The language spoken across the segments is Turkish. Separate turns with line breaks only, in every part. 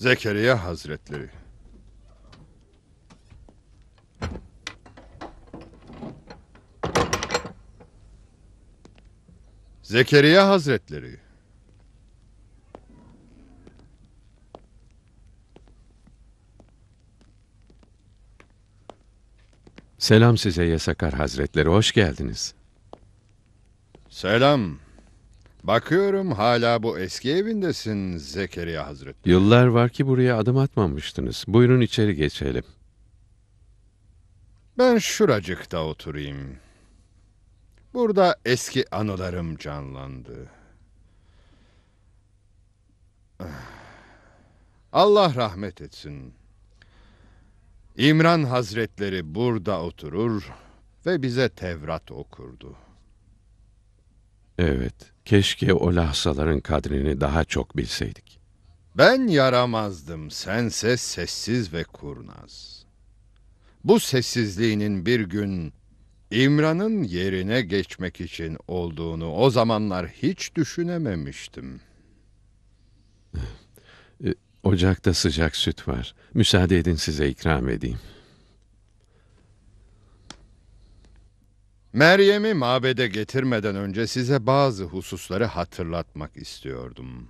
Zekeriya Hazretleri. Zekeriya Hazretleri.
Selam size Yasakar Hazretleri, hoş geldiniz.
Selam. Bakıyorum hala bu eski evindesin Zekeriya Hazretleri.
Yıllar var ki buraya adım atmamıştınız. Buyurun içeri geçelim.
Ben şuracıkta oturayım. Burada eski anılarım canlandı. Ah. Allah rahmet etsin. İmran Hazretleri burada oturur ve bize Tevrat okurdu.
Evet, keşke o lahsaların kadrini daha çok bilseydik.
Ben yaramazdım, sense sessiz ve kurnaz. Bu sessizliğinin bir gün İmran'ın yerine geçmek için olduğunu o zamanlar hiç düşünememiştim.
Ee, e, ocakta sıcak süt var. Müsaade edin size ikram edeyim.
Meryem'i mabede getirmeden önce size bazı hususları hatırlatmak istiyordum.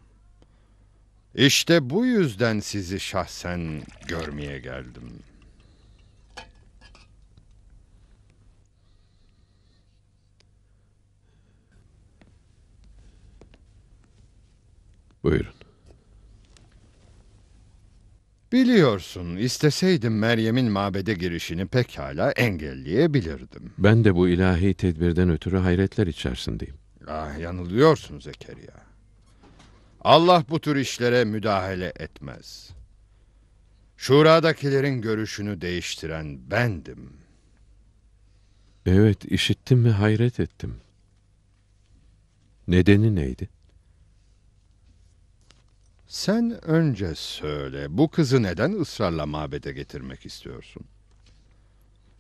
İşte bu yüzden sizi şahsen görmeye geldim. Buyurun. Biliyorsun, isteseydim Meryem'in mabede girişini pekala engelleyebilirdim.
Ben de bu ilahi tedbirden ötürü hayretler içerisindeyim.
Ah, yanılıyorsun Zekeriya. Allah bu tür işlere müdahale etmez. Şura'dakilerin görüşünü değiştiren bendim.
Evet, işittim ve hayret ettim.
Nedeni neydi? Sen önce söyle bu kızı neden ısrarla mabede getirmek istiyorsun?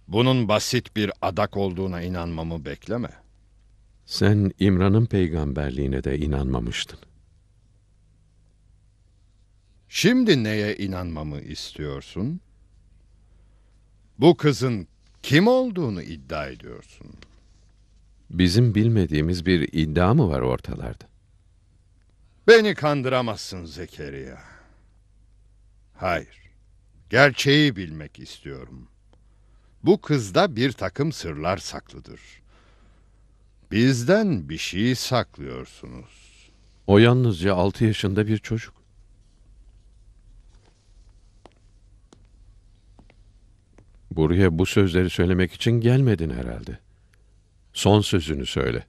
Bunun basit bir adak olduğuna inanmamı bekleme.
Sen İmran'ın peygamberliğine de inanmamıştın.
Şimdi neye inanmamı istiyorsun? Bu kızın kim olduğunu iddia ediyorsun.
Bizim bilmediğimiz bir iddia mı var ortalarda?
Beni kandıramazsın Zekeriya. Hayır. Gerçeği bilmek istiyorum. Bu kızda bir takım sırlar saklıdır. Bizden bir şey saklıyorsunuz.
O yalnızca altı yaşında bir çocuk. Buraya bu sözleri söylemek için gelmedin herhalde. Son sözünü söyle.''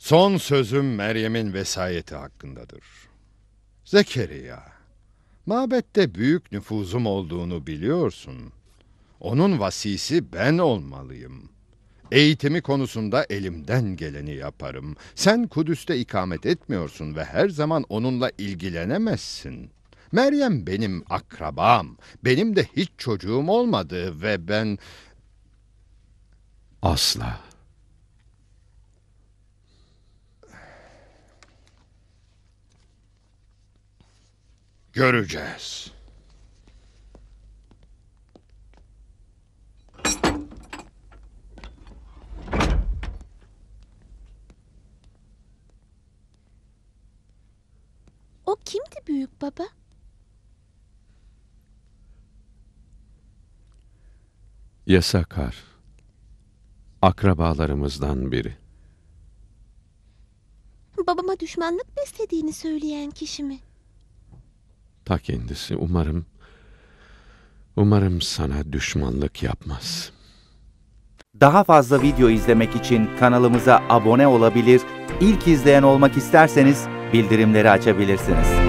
Son sözüm Meryem'in vesayeti hakkındadır. Zekeriya, mabette büyük nüfuzum olduğunu biliyorsun. Onun vasisi ben olmalıyım. Eğitimi konusunda elimden geleni yaparım. Sen Kudüs'te ikamet etmiyorsun ve her zaman onunla ilgilenemezsin. Meryem benim akrabam. Benim de hiç çocuğum olmadı ve ben... Asla. Göreceğiz. O kimdi büyük baba?
Yasakar. Akrabalarımızdan biri.
Babama düşmanlık beslediğini söyleyen kişi mi?
ta kendisi. Umarım, umarım sana düşmanlık yapmaz.
Daha fazla video izlemek için kanalımıza abone olabilir, ilk izleyen olmak isterseniz bildirimleri açabilirsiniz.